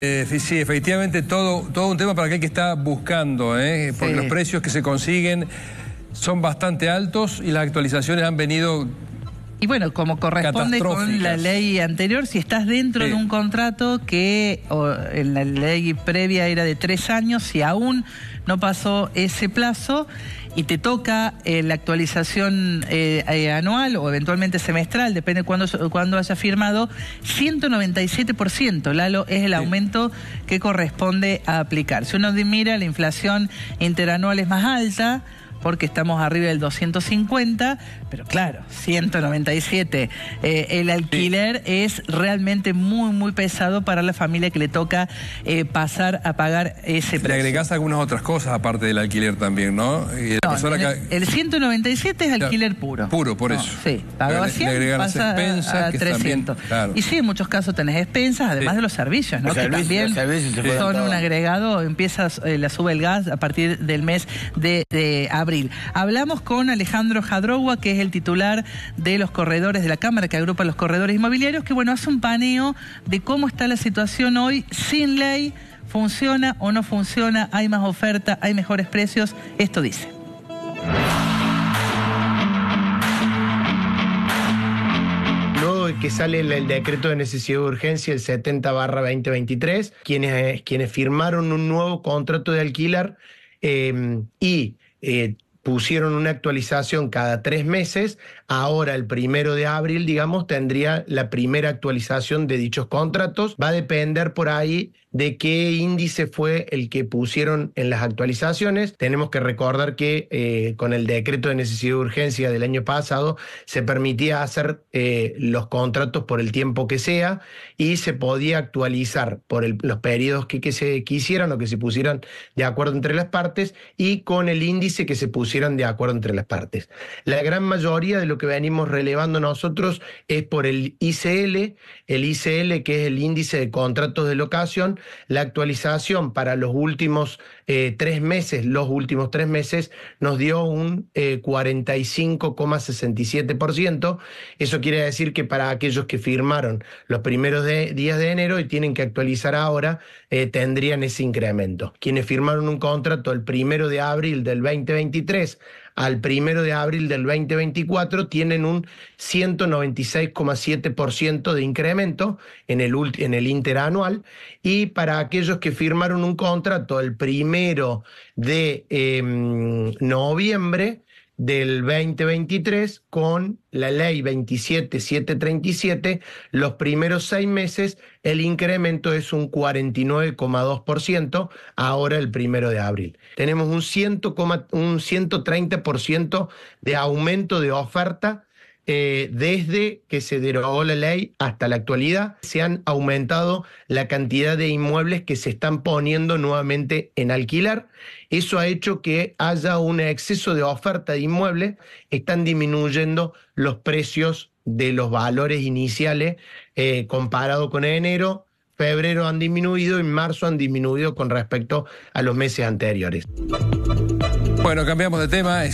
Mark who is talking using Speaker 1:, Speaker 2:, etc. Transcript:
Speaker 1: Eh, sí, efectivamente, todo, todo un tema para aquel que está buscando, ¿eh? porque los precios que se consiguen son bastante altos y las actualizaciones han venido y bueno, como corresponde con la ley anterior, si estás dentro de un contrato que en la ley previa era de tres años, si aún no pasó ese plazo y te toca eh, la actualización eh, eh, anual o eventualmente semestral, depende de cuándo, haya firmado, 197%, Lalo, es el aumento que corresponde a aplicar. Si uno mira, la inflación interanual es más alta, porque estamos arriba del 250, pero claro, 197. Eh, el alquiler es realmente muy, muy pesado para la familia que le toca eh, pasar a pagar ese precio. Le agregás algunas otras cosas aparte del alquiler también, ¿no? el, 197 es alquiler puro. Puro, por eso. Sí, pagaba 100, pasa a, 300. Y sí, en muchos casos tenés expensas, además de los servicios, ¿no? que también son un agregado, Empiezas, eh, la sube el gas a partir del mes de abril Hablamos con Alejandro Jadrowa, que es el titular de los corredores de la Cámara, que agrupa los corredores inmobiliarios, que bueno, hace un paneo de cómo está la situación hoy sin ley, funciona o no funciona, hay más oferta, hay mejores precios, esto dice.
Speaker 2: Luego que sale el, decreto de necesidad de urgencia, el 70 barra 2023, quienes, eh, quienes firmaron un nuevo contrato de alquiler eh, y it pusieron una actualización cada tres meses. Ahora, el primero de abril, digamos, tendría la primera actualización de dichos contratos. Va a depender por ahí de qué índice fue el que pusieron en las actualizaciones. Tenemos que recordar que eh, con el decreto de necesidad de urgencia del año pasado se permitía hacer eh, los contratos por el tiempo que sea y se podía actualizar por los periodos que, se quisieran o que se pusieran de acuerdo entre las partes y con el índice que se pusiera de acuerdo entre las partes. La gran mayoría de lo que venimos relevando nosotros es por el ICL, el ICL que es el índice de contratos de locación, la actualización para los últimos eh, tres meses, los últimos tres meses, nos dio un 45,67%. Eh, Eso quiere decir que para aquellos que firmaron los primeros días de enero y tienen que actualizar ahora, eh, tendrían ese incremento. Quienes firmaron un contrato el primero de abril del 2023, al primero de abril del 2024 tienen un 196,7% de incremento en el, en el interanual y para aquellos que firmaron un contrato el primero de em, noviembre del 2023 con la ley 27737, los primeros seis meses el incremento es un 49,2% ahora el primero de abril. Tenemos un, 100, un 130% de aumento de oferta eh, desde que se derogó la ley hasta la actualidad, se han aumentado la cantidad de inmuebles que se están poniendo nuevamente en alquilar. Eso ha hecho que haya un exceso de oferta de inmuebles, están disminuyendo los precios de los valores iniciales eh, comparado con enero, febrero han disminuido y marzo han disminuido con respecto a los meses anteriores. Bueno, cambiamos de tema.